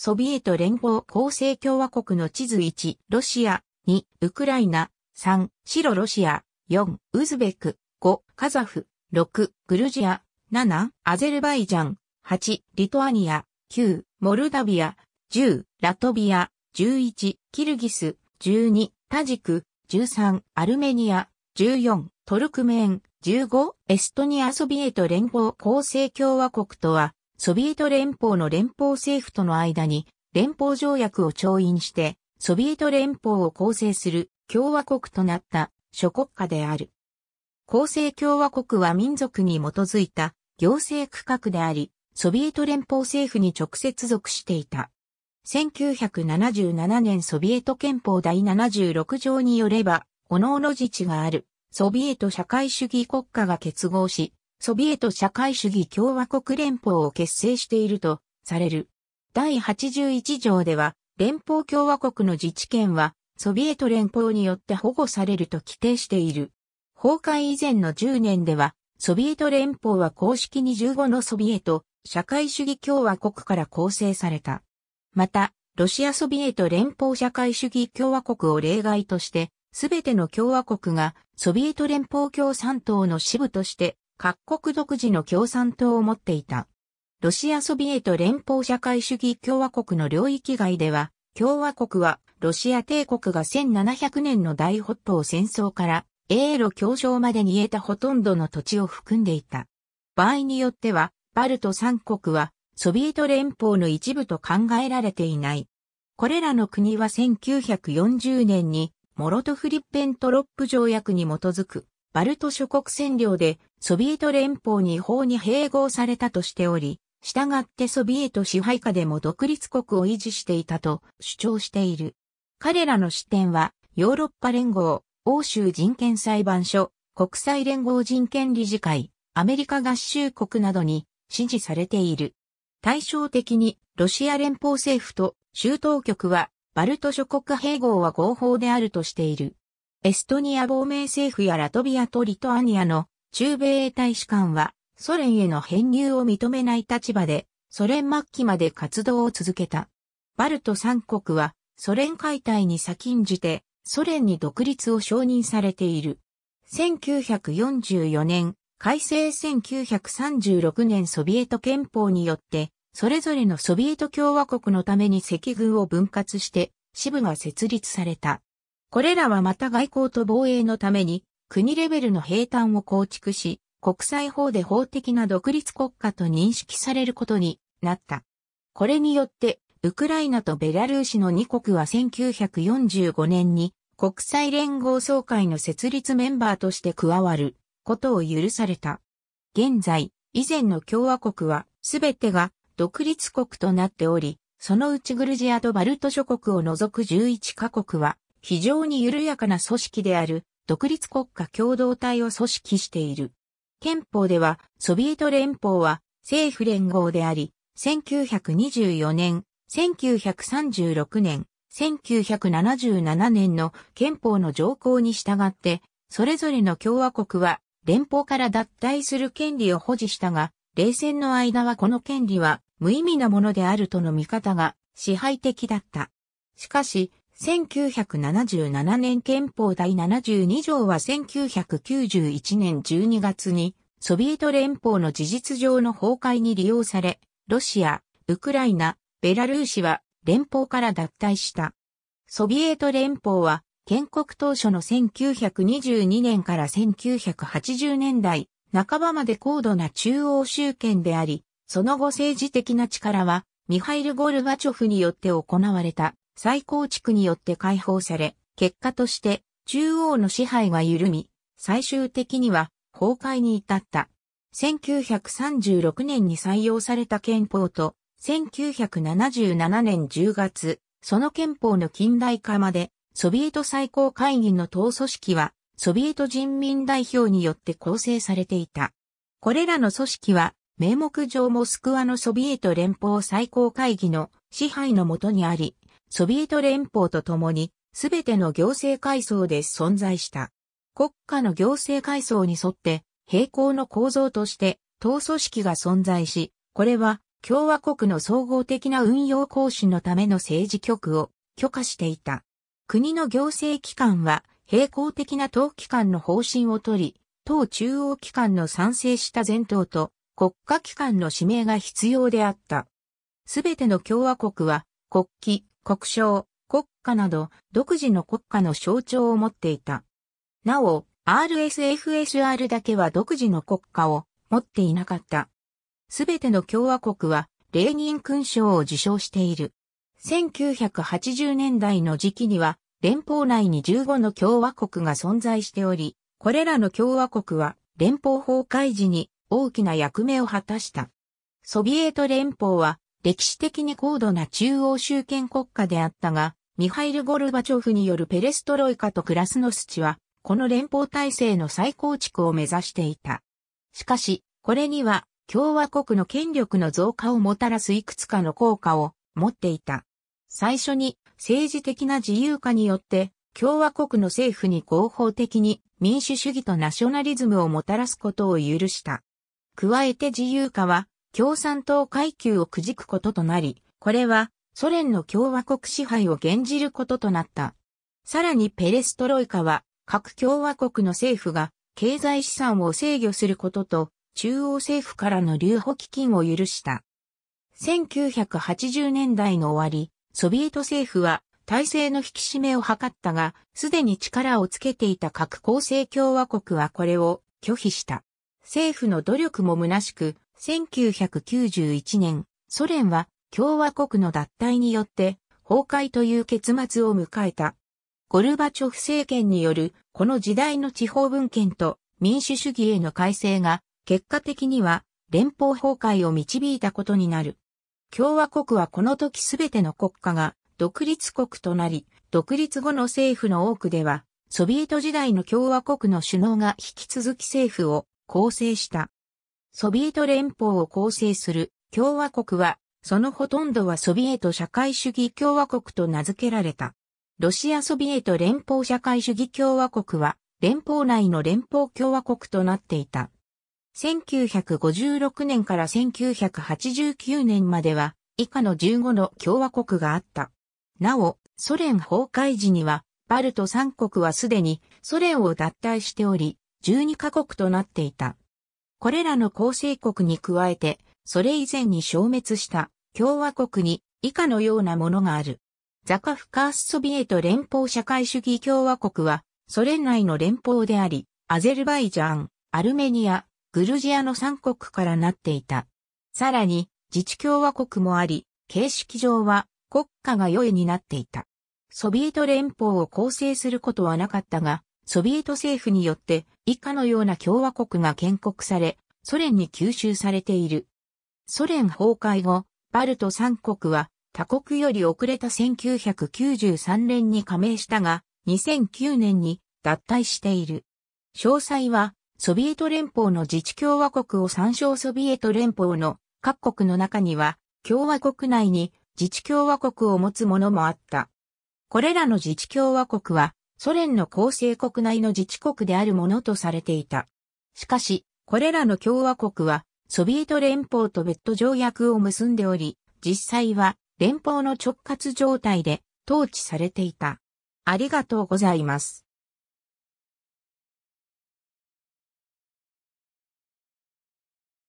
ソビエト連邦構成共和国の地図1、ロシア、2、ウクライナ、3、白ロシア、4、ウズベク、5、カザフ、6、グルジア、7、アゼルバイジャン、8、リトアニア、9、モルダビア、10、ラトビア、11、キルギス、12、タジク、13、アルメニア、14、トルクメン、15、エストニアソビエト連邦構成共和国とは、ソビエト連邦の連邦政府との間に連邦条約を調印して、ソビエト連邦を構成する共和国となった諸国家である。構成共和国は民族に基づいた行政区画であり、ソビエト連邦政府に直接属していた。1977年ソビエト憲法第76条によれば、おのおの自治がある、ソビエト社会主義国家が結合し、ソビエト社会主義共和国連邦を結成しているとされる。第81条では、連邦共和国の自治権は、ソビエト連邦によって保護されると規定している。崩壊以前の10年では、ソビエト連邦は公式に15のソビエト、社会主義共和国から構成された。また、ロシアソビエト連邦社会主義共和国を例外として、すべての共和国がソビエト連邦共産党の支部として各国独自の共産党を持っていた。ロシアソビエト連邦社会主義共和国の領域外では、共和国はロシア帝国が1700年の大北方戦争から英露協商までに得たほとんどの土地を含んでいた。場合によっては、バルト三国はソビエト連邦の一部と考えられていない。これらの国は1940年にモロトフリッペントロップ条約に基づくバルト諸国占領でソビエト連邦に法に併合されたとしており、従ってソビエト支配下でも独立国を維持していたと主張している。彼らの視点は、ヨーロッパ連合、欧州人権裁判所、国際連合人権理事会、アメリカ合衆国などに支持されている。対照的に、ロシア連邦政府と州当局は、バルト諸国併合は合法であるとしている。エストニア亡命政府やラトビアとリトアニアの中米大使館はソ連への編入を認めない立場でソ連末期まで活動を続けた。バルト三国はソ連解体に先んじてソ連に独立を承認されている。1944年、改正1936年ソビエト憲法によって、それぞれのソビエト共和国のために赤軍を分割して、支部が設立された。これらはまた外交と防衛のために国レベルの兵坦を構築し、国際法で法的な独立国家と認識されることになった。これによって、ウクライナとベラルーシの2国は1945年に国際連合総会の設立メンバーとして加わることを許された。現在、以前の共和国はすべてが独立国となっており、そのうちグルジアとバルト諸国を除く11カ国は非常に緩やかな組織である独立国家共同体を組織している。憲法ではソビエト連邦は政府連合であり、1924年、1936年、1977年の憲法の条項に従って、それぞれの共和国は連邦から脱退する権利を保持したが、冷戦の間はこの権利は無意味なものであるとの見方が支配的だった。しかし、1977年憲法第72条は1991年12月にソビエト連邦の事実上の崩壊に利用され、ロシア、ウクライナ、ベラルーシは連邦から脱退した。ソビエト連邦は建国当初の1922年から1980年代半ばまで高度な中央集権であり、その後政治的な力はミハイル・ゴルバチョフによって行われた。再構築によって解放され、結果として中央の支配が緩み、最終的には崩壊に至った。1936年に採用された憲法と、1977年10月、その憲法の近代化まで、ソビエト最高会議の党組織は、ソビエト人民代表によって構成されていた。これらの組織は、名目上モスクワのソビエト連邦最高会議の支配のもとにあり、ソビエト連邦と共に、すべての行政階層で存在した。国家の行政階層に沿って、平行の構造として、党組織が存在し、これは共和国の総合的な運用行使のための政治局を許可していた。国の行政機関は、平行的な党機関の方針をとり、党中央機関の賛成した全党と国家機関の指名が必要であった。すべての共和国は国旗、国章、国家など独自の国家の象徴を持っていた。なお、RSFSR だけは独自の国家を持っていなかった。すべての共和国はレーニン勲章を受章している。1980年代の時期には連邦内に15の共和国が存在しており、これらの共和国は連邦崩壊時に大きな役目を果たした。ソビエト連邦は歴史的に高度な中央集権国家であったが、ミハイル・ゴルバチョフによるペレストロイカとクラスノスチは、この連邦体制の再構築を目指していた。しかし、これには共和国の権力の増加をもたらすいくつかの効果を持っていた。最初に政治的な自由化によって共和国の政府に合法的に民主主義とナショナリズムをもたらすことを許した。加えて自由化は共産党階級をくじくこととなり、これはソ連の共和国支配を減じることとなった。さらにペレストロイカは各共和国の政府が経済資産を制御することと中央政府からの留保基金を許した。1980年代の終わり、ソビエト政府は体制の引き締めを図ったが、すでに力をつけていた核構成共和国はこれを拒否した。政府の努力も虚しく、1991年、ソ連は共和国の脱退によって崩壊という結末を迎えた。ゴルバチョフ政権によるこの時代の地方文献と民主主義への改正が結果的には連邦崩壊を導いたことになる。共和国はこの時すべての国家が独立国となり、独立後の政府の多くでは、ソビエト時代の共和国の首脳が引き続き政府を構成した。ソビエト連邦を構成する共和国は、そのほとんどはソビエト社会主義共和国と名付けられた。ロシアソビエト連邦社会主義共和国は、連邦内の連邦共和国となっていた。1956年から1989年までは、以下の15の共和国があった。なお、ソ連崩壊時には、バルト3国はすでにソ連を脱退しており、12カ国となっていた。これらの構成国に加えて、それ以前に消滅した共和国に以下のようなものがある。ザカフカースソビエト連邦社会主義共和国は、ソ連内の連邦であり、アゼルバイジャン、アルメニア、グルジアの3国からなっていた。さらに、自治共和国もあり、形式上は国家が良いになっていた。ソビエト連邦を構成することはなかったが、ソビエト政府によって以下のような共和国が建国され、ソ連に吸収されている。ソ連崩壊後、バルト三国は他国より遅れた1993年に加盟したが、2009年に脱退している。詳細は、ソビエト連邦の自治共和国を参照ソビエト連邦の各国の中には、共和国内に自治共和国を持つものもあった。これらの自治共和国は、ソ連の構成国内の自治国であるものとされていた。しかし、これらの共和国は、ソビエト連邦と別途条約を結んでおり、実際は連邦の直轄状態で統治されていた。ありがとうございます。